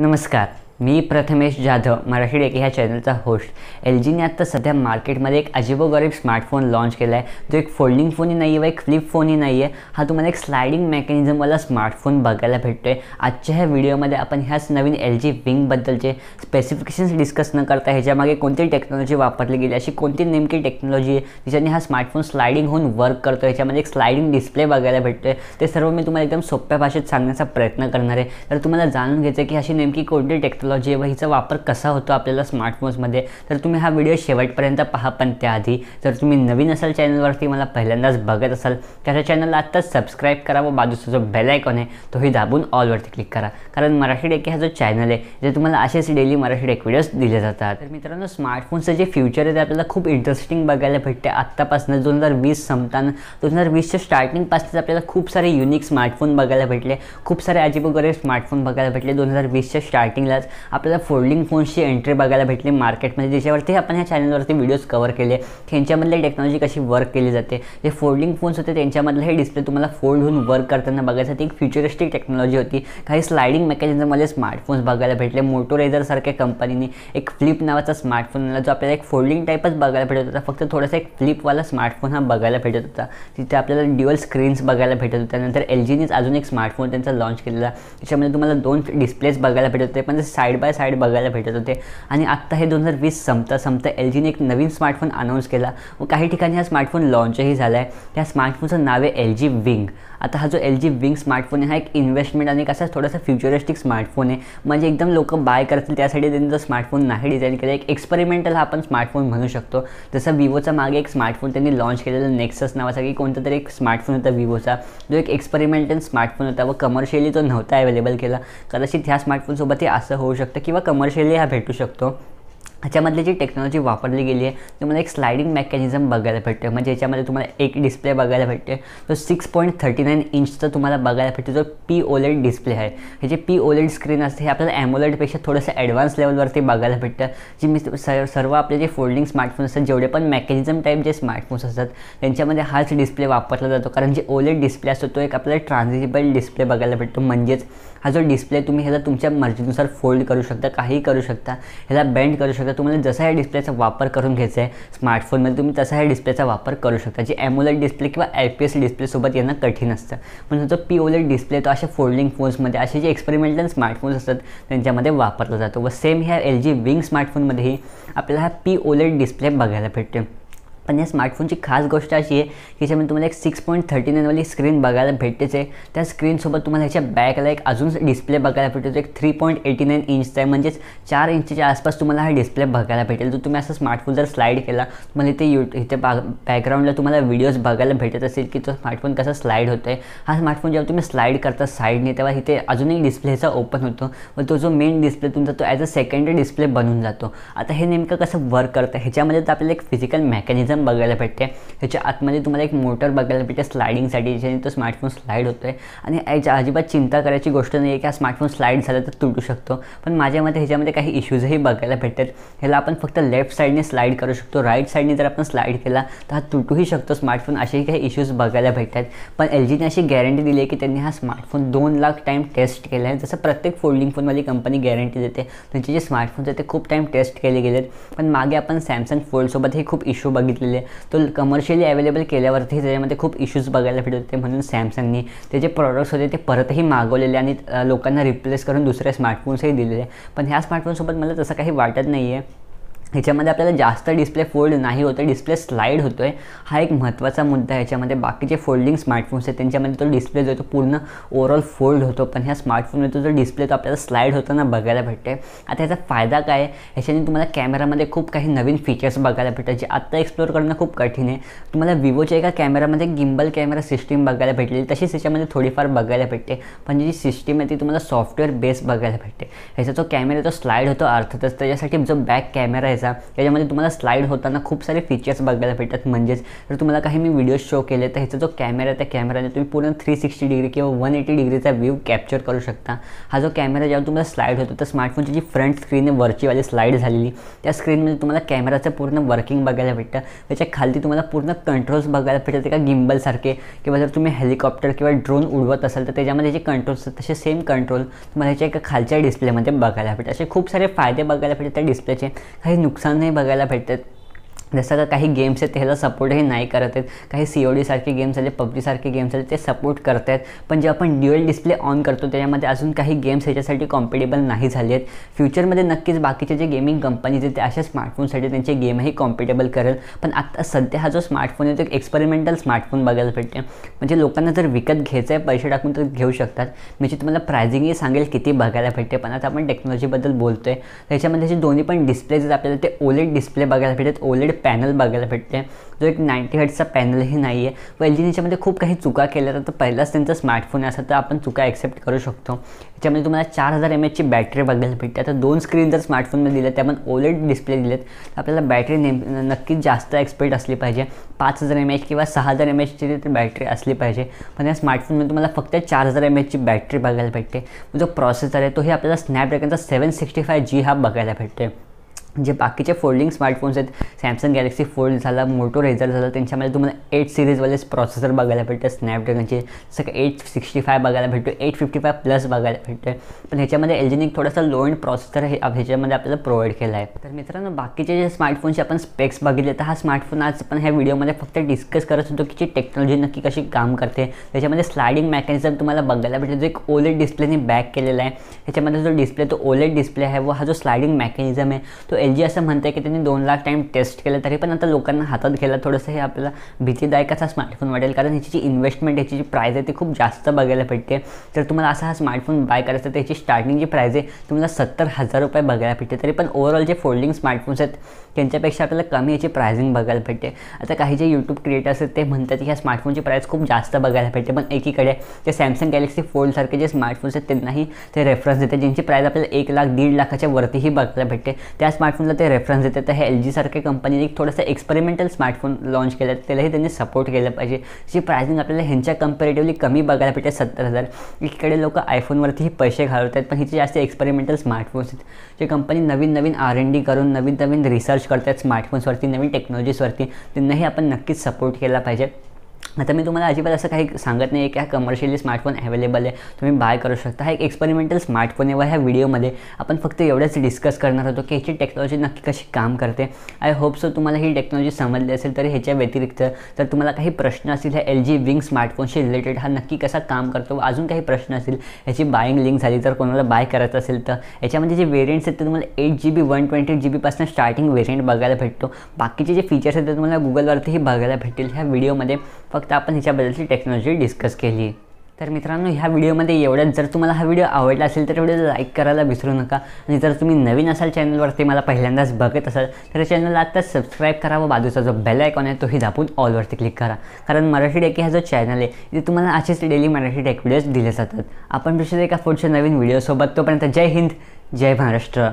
नमस्कार मी प्रथमेश जाधव मराठी डेके ह्या चॅनलचा होस्ट एल जीने आत्ता सध्या मार्केटमध्ये एक अजिबोगरीब स्मार्टफोन लॉन्च केला आहे जो एक फोल्डिंग फोनही नाही आहे एक फ्लिप फोनही नाही आहे हा तुम्हाला एक स्लायडिंग मेकॅनिझमवाला स्मार्टफोन बघायला भेटतो आहे आजच्या ह्या व्हिडिओमध्ये आपण ह्याच नवीन एल जी विंगबद्दलचे स्पेसिफिकेशन्स डिस्कस न करता ह्याच्यामागे कोणती टेक्नॉलॉजी वापरली गेली अशी कोणती नेमकी टेक्नॉलॉजी आहे ज्याच्याने हा स्मार्टफोन स्लायडिंग होऊन वर्क करतो ह्याच्यामध्ये एक स्लायडिंग डिस्प्ले बघायला भेटतो आहे ते सर्व मी तुम्हाला एकदम सोप्या भाषेत सांगण्याचा प्रयत्न करणार आहे तर तुम्हाला जाणून घ्यायचं की अशी नेमकी कोणती टेक्नॉलॉजी टेक्नॉलॉजी व हिचा वापर कसा होतो आपल्याला स्मार्टफोन्समध्ये तर तुम्ही हा व्हिडिओ शेवटपर्यंत पहा पण त्याआधी जर तुम्ही नवीन असाल चॅनलवरती मला पहिल्यांदाच बघत असाल तर ह्या चॅनलला आत्ताच सबस्क्राईब करा व बाजूचा जो बेल आयकॉन आहे तोही दाबून ऑलवरती क्लिक करा कारण मराठी डेके हा जो चॅनल आहे जे तुम्हाला असेच डेली मराठी डेक व्हिडिओज दिले जातात तर मित्रांनो स्मार्टफोनचं जे फ्युचर आहे ते आपल्याला खूप इंटरेस्टिंग बघायला भेटते आत्तापासून दोन हजार वीस संपताना दोन हजार वीसच्या स्टार्टिंगपासूनच आपल्याला खूप सारे युनिक स्मार्टफोन बघायला भेटले खूप सारे अजिब वगैरे स्मार्टफोन बघायला भेटले दोन हजार वीसच्या स्टार्टिंगलाच आपल्याला फोल्डिंग फोन्सची एंट्री बघायला भेटली मार्केटमध्ये ज्याच्यावरती आपण ह्या चॅनलवरती व्हिडिओज कवर केले त्यांच्यामधली टेक्नॉलॉजी कशी वर्क केली जाते जे फोल्डिंग फोन्स होते त्यांच्यामधलं हे डिस्प्ले तुम्हाला फोल्ड होऊन वर्क करताना बघायसाठी एक फ्युचरिस्टिक टेक्नॉलॉजी होती काही स्लायडिंग मेकॅनिझममध्ये स्मार्टफोन्स बघायला भेटले मोटोरेझरसारख्या कंपनीने एक फ्लिप नावाचा स्मार्टफोन आला जो आपल्याला एक फोल्डिंग टाईपच बघायला भेटत होता फक्त थोडासा एक फ्लिपवाला स्मार्टफोन हा बघायला भेटत होता तिथे आपल्याला ड्युअल स्क्रीन्स बघायला भेटत होत्या नंतर एल जीनेच अजून एक स्मार्टफोन त्यांचा लॉन्च केलेला त्याच्यामध्ये तुम्हाला दोन डिस्प्लेस बघायला भेटत होते पण साईड बाय साईड बघायला भेटत होते आणि आत्ता हे दोन हजार वीस संपता संपता एल जीने एक नवीन स्मार्टफोन अनाऊन्स केला व काही ठिकाणी हा स्मार्टफोन लॉन्चही झाला आहे त्या स्मार्टफोनचं नाव आहे एल जी विंग आता हा जो एल जी विंग स्मार्टफोन आहे हा एक इन्व्हेस्टमेंट आणि कसा थोडासा फ्युचरिस्टिक स्मार्टफोन आहे म्हणजे एकदम लोक बाय करतील त्यासाठी त्यांनी जो स्मार्टफोन नाही डिझाईन केला एक एक्सपेरिमेंटल हा आपण स्मार्टफोन म्हणू शकतो जसं विवोचा मागे एक स्मार्टफोन त्यांनी लॉन्च केलेला नेक्सस नावाचा की कोणता तरी एक स्मार्टफोन होता विवोचा जो एक एक्सपेरिमेंटल स्मार्टफोन होता व कमर्शियली तो नव्हता अवेलेबल केला कदाचित ह्या स्मार्टफोनसोबतही असं होऊ शकतं किंवा कमर्शियली हा भेटू शकतो ह्याच्यामधली जी टेक्नॉलॉजी वापरली गेली आहे तुम्हाला एक स्लायडिंग मेकॅनिझम बघायला भेटते म्हणजे याच्यामध्ये तुम्हाला एक डिस्प्ले बघायला भेटते तो सिक्स पॉईंट थर्टी नाईन इंचचा तुम्हाला बघायला भेटतो जो पी ओलेड डिस्प्ले आहे हे जे पी ओलेड स्क्रीन असते हे आपल्याला ॲमोलेटपेक्षा थोडंसं ॲडव्हान्स लेवलवरती बघायला भेटतं जी मी सर्व आपले जे फोल्डिंग स्मार्टफोन्स असतात जेवढे पण मेकॅनिझम टाईप जे स्मार्टफोन्स असतात त्यांच्यामध्ये हाच डिस्प्ले वापरला जातो कारण जे ओलेड डिस्प्ले e असतो तो एक आपल्याला ट्रान्झिबल डिस्प्ले बघायला भेटतो म्हणजेच हा जो डिस्प्ले तुम्ही ह्याला तुमच्या मर्जीनुसार फोल्ड करू शकता काही करू शकता ह्याला बेंड करू शकता तुम्हाला जसा ह्या डिस्प्लेचा वापर करून घ्यायचा आहे स्मार्टफोनमध्ये तुम्ही तसा ह्या डिस्प्लेचा वापर करू शकता जे ॲमोलेट डिस्प्ले किंवा एल पी एस डिस्प्लेसोबत येणं कठीण असतं पण जो पी ओलेट डिस्प्ले तो अशा फोल्डिंग फोन्समध्ये असे जे एक्सपेरिमेंटल स्मार्टफोन्स असतात त्यांच्यामध्ये वापरला जातो व सेम ह्या एल जी विंग स्मार्टफोनमध्येही आपल्याला हा पी ओलेट डिस्प्ले बघायला भेटते पण या स्मार्टफोनची खास गोष्ट अशी आहे की ज्यामध्ये तुम्हाला एक सिक्स पॉईंट थर्टी नाईनवाली स्क्रीन बघायला भेटतेच आहे त्या स्क्रीनसोबत तुम्हाला ह्याच्या बॅकला एक अजून डिस्प्ले बघायला भेटतो एक थ्री पॉईंट एटी नाईन इंचचा आहे म्हणजेच चार इंचच्या आसपास तुम्हाला हा डिस्प्ले बघायला भेटेल तर तुम्ही असं स्मार्टफोन जर स्लाईड केला तुम्हाला इथे यू इथे बा बॅकग्राऊंडला तुम्हाला व्हिडिओज बघायला भेटत असेल की तो स्मार्टफोन कसा स्लाईड होतो आहे हा स्मार्टफोन जेव्हा तुम्ही स्लाईड करता साईडने तेव्हा इथे अजूनही डिस्प्लेचा ओपन होतो व तो जो मेन डिस्प्ले तुमचा तो ॲज अ सेकंडरी डिस्प्ले बनून जातो आता हे नेमकं कसं वर्क करतं ह्याच्यामध्ये तर आपल्याला एक फिजिकल मेकॅनिझम मेकॅनिझम बघायला भेटते ह्याच्या आतमध्ये तुम्हाला एक मोटर बघायला भेटते स्लायडिंगसाठी ज्याने तो स्मार्टफोन स्लाईड होतो आणि याच्या अजिबात चिंता करायची गोष्ट नाही आहे की हा स्मार्टफोन स्लाईड झाला तर तुटू शकतो पण माझ्या मते ह्याच्यामध्ये काही इश्यूजही बघायला भेटतात ह्याला आपण फक्त लेफ्ट साईडने स्लाईड करू शकतो राईट साईडने जर आपण स्लाईड केला तर हा तुटूही शकतो स्मार्टफोन असेही काही इश्यूज बघायला भेटतात पण एल जीने अशी गॅरंटी दिली आहे की त्यांनी हा स्मार्टफोन दोन लाख टाईम टेस्ट केला आहे जसं प्रत्येक फोल्डिंग फोनवाली कंपनी गॅरंटी देते त्यांचे जे स्मार्टफोन्स आहेत ते खूप टाईम टेस्ट केले गेलेत पण मागे आपण सॅमसंग फोल्डसोबत हे खूप इश्यू बघितले घेतलेले तो कमर्शियली अवेलेबल केल्यावरती त्याच्यामध्ये खूप इश्यूज बघायला भेटत होते म्हणून सॅमसंगनी त्याचे प्रॉडक्ट्स होते ते परतही मागवलेले आणि लोकांना रिप्लेस करून दुसऱ्या स्मार्टफोन्सही दिलेले पण ह्या स्मार्टफोनसोबत मला तसं काही वाटत नाही ह्याच्यामध्ये आपल्याला जास्त डिस्प्ले फोल्ड नाही होतं डिस्प्ले स्लाईड होतो आहे हा एक महत्त्वाचा मुद्दा आहे ह्याच्यामध्ये बाकीचे फोल्डिंग स्मार्टफोन्स आहेत त्यांच्यामध्ये तो डिस्प्ले जो तो पूर्ण ओवरऑल फोल्ड होतो पण ह्या स्मार्टफोनमध्ये तो जो डिस्प्ले तो आपल्याला स्लाईड होताना बघायला भेटते आता ह्याचा फायदा काय आहे ह्याच्याने तुम्हाला कॅमेरामध्ये खूप काही नवीन फीचर्स बघायला भेटतात जे आत्ता एक्सप्लोअर करणं खूप कठीण आहे तुम्हाला विवोच्या एका कॅमेरामध्ये गिम्बल कॅमेरा सिस्टीम बघायला भेटलेली तशीच ह्याच्यामध्ये थोडीफार बघायला भेटते पण जी सिस्टीम आहे ती तुम्हाला सॉफ्टवेअर बेस बघायला भेटते ह्याचा जो कॅमेरा तो स्लाईड होतो अर्थातच त्याच्यासाठी जो बॅक कॅमेरा आहे घ्यायचा याच्यामध्ये तुम्हाला स्लाईड होताना खूप सारे फीचर्स बघायला भेटतात म्हणजेच जर तुम्हाला काही मी व्हिडिओ शो केले तर ह्याचा जो कॅमेरा त्या कॅमेराने तुम्ही पूर्ण थ्री सिक्स्टी डिग्री किंवा वन एटी डिग्रीचा व्ह्यू कॅप्चर करू शकता हा जो कॅमेरा ज्यावर तुम्हाला स्लाईड होतो तर स्मार्टफोनची जी फ्रंट स्क्रीन आहे वरचीवाली स्लाईड झालेली त्या स्क्रीनमध्ये तुम्हाला कॅमेराचं पूर्ण वर्किंग बघायला भेटतं त्याच्या खाली तुम्हाला पूर्ण कंट्रोल्स बघायला भेटतात एका गिम्बलसारखे किंवा जर तुम्ही हेलिकॉप्टर किंवा ड्रोन उडवत असाल तर त्याच्यामध्ये जे कंट्रोल्स तसे सेम कंट्रोल तुम्हाला ह्याच्या एका खालच्या डिस्प्लेमध्ये बघायला भेटतात असे खूप सारे फायदे बघायला भेटतात त्या डिस्प्लेचे काही नुकसानही बघायला भेटतात जसं का काही गेम्स आहेत त्याला सपोर्टही नाही करत आहेत काही सी ओ डीसारखे गेम्स आले पबजीसारखे गेम्स आले ते सपोर्ट करत आहेत पण जे आपण ड्युअल डिस्प्ले ऑन करतो त्याच्यामध्ये अजून काही गेम्स ह्याच्यासाठी कॉम्पिटेबल नाही झाले आहेत फ्युचरमध्ये नक्कीच बाकीचे जे गेमिंग कंपनीज आहेत ते अशा स्मार्टफोनसाठी त्यांचे गेमही कॉम्पिटेबल करेल पण आता सध्या हा जो स्मार्टफोन आहे तो एक एक्सपेरिमेंटल स्मार्टफोन बघायला भेटते म्हणजे लोकांना जर विकत घ्यायचं आहे पैसे टाकून तर घेऊ शकतात म्हणजे तुम्हाला प्रायझिंगही सांगेल किती बघायला भेटते पण आता आपण टेक्नॉलॉजीबद्दल बोलतो आहे त्याच्यामध्ये जे दोन्ही पण डिस्प्लेज आहेत आपल्याला ते ओलेड डिस्प्ले बघायला भेटतात ओलेड पॅनल बघायला भेटते जो एक नाईंटी हर्टचा पॅनलही नाही आहे व एल याच्यामध्ये खूप काही चुका केल्या तर पहिलाच त्यांचा स्मार्टफोन आहे तर आपण चुका ॲक्सेप्ट करू शकतो याच्यामध्ये तुम्हाला चार हजार एम एचची बॅटरी बघायला भेटते आता दोन स्क्रीन जर स्मार्टफोनमध्ये दिल्या त्यामुळे ओलेट डिस्प्ले दिलेत तर आपल्याला बॅटरी नेम नक्कीच जास्त एक्सपेक्ट असली पाहिजे पाच हजार एम एच किंवा सहा हजार एम एचची तर बॅटरी असली पाहिजे पण या स्मार्टफोनमध्ये तुम्हाला फक्त चार हजार एम एचची बॅटरी बघायला भेटते जो प्रोसेसर आहे तोही आपल्याला स्नॅपड्रॅगनचा सेवन सिक्स्टी फाय जी हा बघायला भेटते जे बाकीचे फोल्डिंग स्मार्टफोन्स आहेत सॅमसंग गॅलेक्सी फोल्ड झाला मोटो रेझर झाला त्यांच्यामध्ये तुम्हाला एट सिरीजवालेच प्रोसेसर बघायला भेटतं स्नॅपड्रॅगनचे सगळं एट सिक्स्टी फाय बघायला भेटतो एट फिफ्टी फाय प्लस बघायला भेटतं पण ह्याच्यामध्ये एल जीनिक थोडासा लो एंड प्रोसेसर हे ह्याच्यामध्ये आपल्याला प्रोव्हाइड केला आहे तर मित्रांनो बाकीचे जे स्मार्टफोनचे आपण स्पेक्स बघितले तर हा स्मार्टफोन आज आपण ह्या व्हिडिओमध्ये फक्त डिस्कस करत होतो की जी टेक्नॉलॉजी नक्की कशी काम करते त्याच्यामध्ये स्लायडिंग मेकॅनिझम तुम्हाला बघायला भेटतं जो एक ओलेट डिस्प्लेने बॅक केलेला आहे त्याच्यामध्ये जो डिस्प्ले तो ओलेट डिस्प्ले आहे व हा जो स्लायडिंग मेकॅनिझम आहे तो एल जी असं म्हणते की त्यांनी दोन लाख टाईम टेस्ट केलं तरी पण आता लोकांना हातात घ्यायला थोडंसं हे आपल्याला भीतीदायक असा स्मार्टफोन वाटेल कारण ह्याची जी इन्व्हेस्टमेंट ह्याची जी प्राईज आहे ती खूप जास्त बघायला भेटते तर तुम्हाला असा हा स्मार्टफोन बाय करायचा तर त्याची स्टार्टिंग जी प्राईज आहे तुम्हाला सत्तर हजार रुपये बघायला भेटते तरी पण ओव्हरऑल जे फोल्डिंग स्मार्टफोन्स आहेत त्यांच्यापेक्षा आपल्याला कमी याची प्रायझिंग बघायला भेटते आता काही जे यूट्यूब क्रिएटर्स आहेत ते म्हणतात की ह्या स्मार्टफोनची प्राईस खूप जास्त बघायला भेटते पण एकीकडे ते सॅमसंग गॅलेक्सी फोल्डसारखे जे स्मार्टफोन्स आहेत त्यांनाही ते रेफरन्स देते ज्यांची प्राईस आपल्याला एक लाख दीड लाखाच्या वरतीही बघायला भेटते त्या स्मार्ट स्मार्टफोनला ते रेफरन्स देते तर हे एल जीसारख्या कंपनीने एक थोडंसं एक्सपेरिमेंटल स्मार्टफोन लॉन्च आहेत त्यालाही त्यांनी सपोर्ट केलं पाहिजे जी प्राइसिंग आपल्याला ह्यांच्या कंपेरेटिव्हली कमी बघायला भेटते सत्तर हजार इकडे लोक आयफोनवरतीही पैसे घालवतात पण हिचे जास्त एक्सपेरिमेंटल स्मार्टफोन्स आहेत जे कंपनी नवीन नवीन आर एन डी करून नवीन नवीन रिसर्च करतात स्मार्टफोन्सवरती नवीन टेक्नॉलॉजीजवरती त्यांनाही आपण नक्कीच सपोर्ट केला पाहिजे आता मी तुम्हाला अजिबात असं काही सांगत नाही की हा कमर्शियली स्मार्टफोन अवेलेबल आहे तुम्ही बाय करू शकता हा एक एक्सपेरिमेंटल स्मार्टफोन आहे व ह्या व्हिडिओमध्ये आपण फक्त एवढंच डिस्कस करणार होतो की ह्याची टेक्नॉलॉजी नक्की कशी काम करते आय होप सो तुम्हाला ही टेक्नॉलॉजी समजली असेल तर ह्याच्या व्यतिरिक्त तर तुम्हाला काही प्रश्न असतील ह्या एल जी विंग स्मार्टफोनशी रिलेटेड हा नक्की कसा काम करतो अजून काही प्रश्न असतील ह्याची बायंग लिंक झाली तर कोणाला बाय करायचं असेल तर ह्याच्यामध्ये जे वेरियंट्स आहेत ते तुम्हाला eight G B one twenty G बीपासून स्टार्टिंग वेरियंट बघायला भेटतो बाकीचे जे फीचर्स आहेत ते तुम्हाला गुगलवरतीही बघायला भेटतील ह्या व्हिडिओमध्ये फक्त फक्त आपण ह्याच्याबद्दलची टेक्नॉलॉजी डिस्कस केली तर मित्रांनो ह्या व्हिडिओमध्ये एवढ्याच जर तुम्हाला हा व्हिडिओ आवडला असेल तर व्हिडिओ लाईक करायला विसरू नका आणि जर तुम्ही नवीन असाल चॅनलवरती मला पहिल्यांदाच बघत असाल तर चॅनलला आत्ता सबस्क्राईब करा व बाजूचा जो बेल आयकॉन आहे तोही दापून ऑलवरती क्लिक करा कारण मराठी टेक हा जो चॅनल आहे इथे तुम्हाला असेच डेली मराठी टेक व्हिडिओज दिले जातात आपण दुसऱ्या एका पुढच्या नवीन व्हिडिओसोबत तोपर्यंत जय हिंद जय महाराष्ट्र